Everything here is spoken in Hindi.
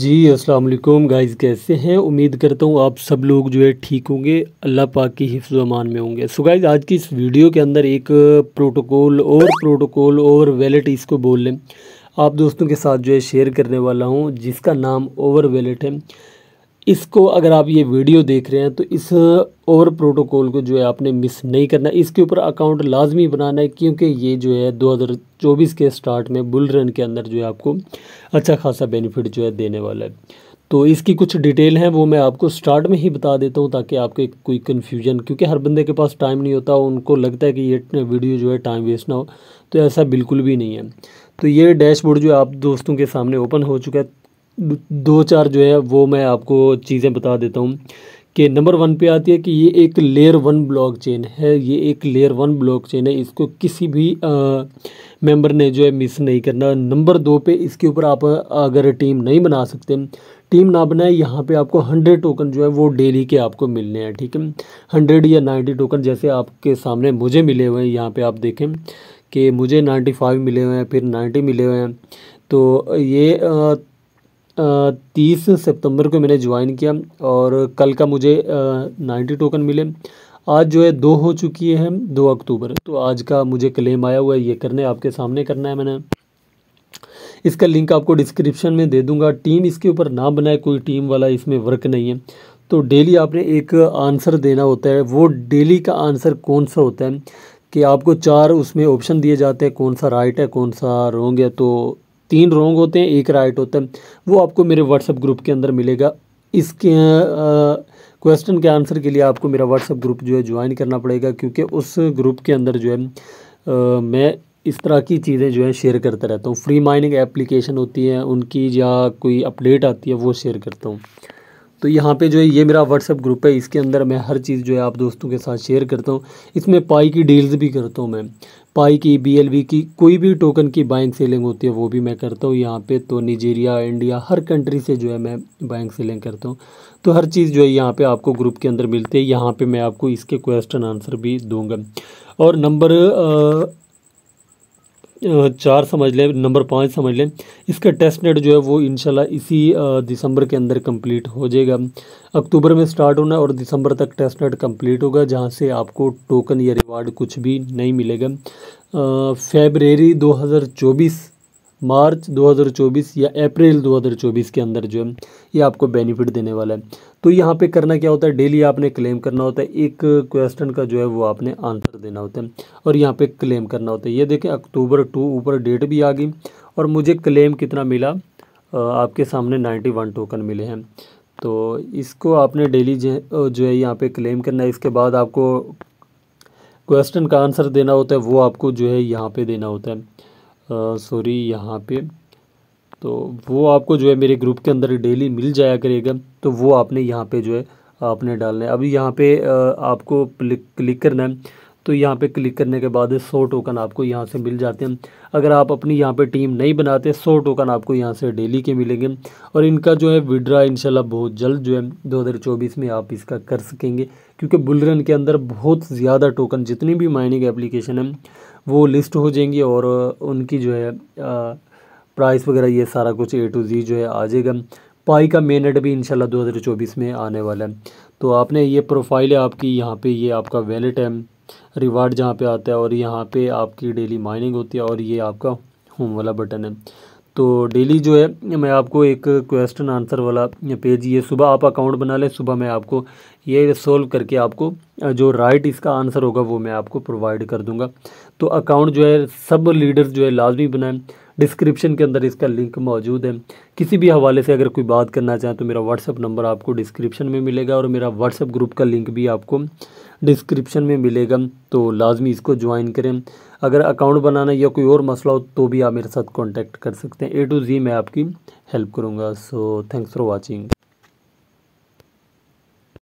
जी अस्सलाम गाइस कैसे हैं उम्मीद करता हूँ आप सब लोग जो है ठीक होंगे अल्लाह पाक की हिफ्ज़ अमान में होंगे सो गाइस आज की इस वीडियो के अंदर एक प्रोटोकॉल और प्रोटोकॉल और वैलेट इसको बोल लें आप दोस्तों के साथ जो है शेयर करने वाला हूँ जिसका नाम ओवर वैलेट है इसको अगर आप ये वीडियो देख रहे हैं तो इस और प्रोटोकॉल को जो है आपने मिस नहीं करना इसके ऊपर अकाउंट लाजमी बनाना है क्योंकि ये जो है 2024 के स्टार्ट में बुल रन के अंदर जो है आपको अच्छा खासा बेनिफिट जो है देने वाला है तो इसकी कुछ डिटेल हैं वो मैं आपको स्टार्ट में ही बता देता हूँ ताकि आपके कोई कन्फ्यूजन क्योंकि हर बंदे के पास टाइम नहीं होता उनको लगता है कि ये वीडियो जो है टाइम वेस्ट ना हो तो ऐसा बिल्कुल भी नहीं है तो ये डैशबोर्ड जो आप दोस्तों के सामने ओपन हो चुका है दो चार जो है वो मैं आपको चीज़ें बता देता हूँ कि नंबर वन पे आती है कि ये एक लेयर वन ब्लॉक चेन है ये एक लेयर वन ब्लॉक चेन है इसको किसी भी आ, मेंबर ने जो है मिस नहीं करना नंबर दो पे इसके ऊपर आप अगर टीम नहीं बना सकते टीम ना बनाए यहाँ पे आपको हंड्रेड टोकन जो है वो डेली के आपको मिलने हैं ठीक है हंड्रेड या नाइन्टी टोकन जैसे आपके सामने मुझे मिले हुए हैं यहाँ पर आप देखें कि मुझे नाइन्टी फाइव मिले हुए हैं फिर नाइन्टी मिले हुए हैं तो ये तीस सितंबर को मैंने ज्वाइन किया और कल का मुझे नाइन्टी टोकन मिले आज जो है दो हो चुकी है दो अक्टूबर तो आज का मुझे क्लेम आया हुआ है ये करने आपके सामने करना है मैंने इसका लिंक आपको डिस्क्रिप्शन में दे दूंगा टीम इसके ऊपर ना बनाए कोई टीम वाला इसमें वर्क नहीं है तो डेली आपने एक आंसर देना होता है वो डेली का आंसर कौन सा होता है कि आपको चार उसमें ऑप्शन दिए जाते हैं कौन सा राइट है कौन सा रॉन्ग है तो तीन रॉन्ग होते हैं एक राइट होता है वो आपको मेरे व्हाट्सअप ग्रुप के अंदर मिलेगा इसके क्वेश्चन के आंसर के लिए आपको मेरा व्हाट्सअप ग्रुप जो है ज्वाइन करना पड़ेगा क्योंकि उस ग्रुप के अंदर जो है आ, मैं इस तरह की चीज़ें जो है शेयर करता रहता हूँ फ्री माइनिंग एप्लीकेशन होती है उनकी या कोई अपडेट आती है वो शेयर करता हूँ तो यहाँ पे जो है ये मेरा व्हाट्सअप ग्रुप है इसके अंदर मैं हर चीज़ जो है आप दोस्तों के साथ शेयर करता हूँ इसमें पाई की डील्स भी करता हूँ मैं पाई की बी की कोई भी टोकन की बाइंग सेलिंग होती है वो भी मैं करता हूँ यहाँ पे तो नाइजीरिया इंडिया हर कंट्री से जो है मैं बाइंग सेलिंग करता हूँ तो हर चीज़ जो है यहाँ पे आपको ग्रुप के अंदर मिलती है यहाँ पे मैं आपको इसके क्वेश्चन आंसर भी दूंगा और नंबर चार समझ लें नंबर पाँच समझ लें इसका टेस्ट नेट जो है वो इनशाला इसी दिसंबर के अंदर कंप्लीट हो जाएगा अक्टूबर में स्टार्ट होना और दिसंबर तक टेस्ट नेट कंप्लीट होगा जहाँ से आपको टोकन या रिवार्ड कुछ भी नहीं मिलेगा फेबरेरी 2024 मार्च 2024 या अप्रैल 2024 के अंदर जो है ये आपको बेनिफिट देने वाला है तो यहाँ पे करना क्या होता है डेली आपने क्लेम करना होता है एक क्वेश्चन का जो है वो आपने आंसर देना होता है और यहाँ पे क्लेम करना होता है ये देखें अक्टूबर टू ऊपर डेट भी आ गई और मुझे क्लेम कितना मिला आपके सामने नाइन्टी वन टोकन मिले हैं तो इसको आपने डेली जो है यहाँ पर क्लेम करना है इसके बाद आपको क्वेश्चन का आंसर देना होता है वो आपको जो है यहाँ पर देना होता है सॉरी यहाँ पे तो वो आपको जो है मेरे ग्रुप के अंदर डेली मिल जाया करेगा तो वो आपने यहाँ पे जो है आपने डालना है अभी यहाँ पे आपको क्लिक करना है तो यहाँ पे क्लिक करने के बाद सौ टोकन आपको यहाँ से मिल जाते हैं अगर आप अपनी यहाँ पे टीम नहीं बनाते सौ टोकन आपको यहाँ से डेली के मिलेंगे और इनका जो है विड्रा इनशाला बहुत जल्द जो है 2024 में आप इसका कर सकेंगे क्योंकि बुलरन के अंदर बहुत ज़्यादा टोकन जितनी भी माइनिंग एप्लीकेशन है वो लिस्ट हो जाएंगी और उनकी जो है प्राइस वगैरह ये सारा कुछ ए टू जी जो है आ जाएगा पाई का मेन एड भी हज़ार चौबीस में आने वाला है तो आपने ये प्रोफाइल है आपकी यहाँ पे ये आपका वैलेट है रिवार्ड जहाँ पे आता है और यहाँ पे आपकी डेली माइनिंग होती है और ये आपका होम वाला बटन है तो डेली जो है मैं आपको एक क्वेश्चन आंसर वाला पेज ये सुबह आप अकाउंट बना लें सुबह मैं आपको ये सोल्व करके आपको जो राइट इसका आंसर होगा वो मैं आपको प्रोवाइड कर दूंगा तो अकाउंट जो है सब लीडर्स जो है लाजमी बनाएं डिस्क्रिप्शन के अंदर इसका लिंक मौजूद है किसी भी हवाले से अगर कोई बात करना चाहें तो मेरा व्हाट्सअप नंबर आपको डिस्क्रिप्शन में मिलेगा और मेरा व्हाट्सअप ग्रुप का लिंक भी आपको डिस्क्रिप्शन में मिलेगा तो लाजमी इसको ज्वाइन करें अगर अकाउंट बनाना या कोई और मसला हो तो भी आप मेरे साथ कॉन्टैक्ट कर सकते हैं ए टू जी मैं आपकी हेल्प करूँगा सो थैंक्स फॉर वॉचिंग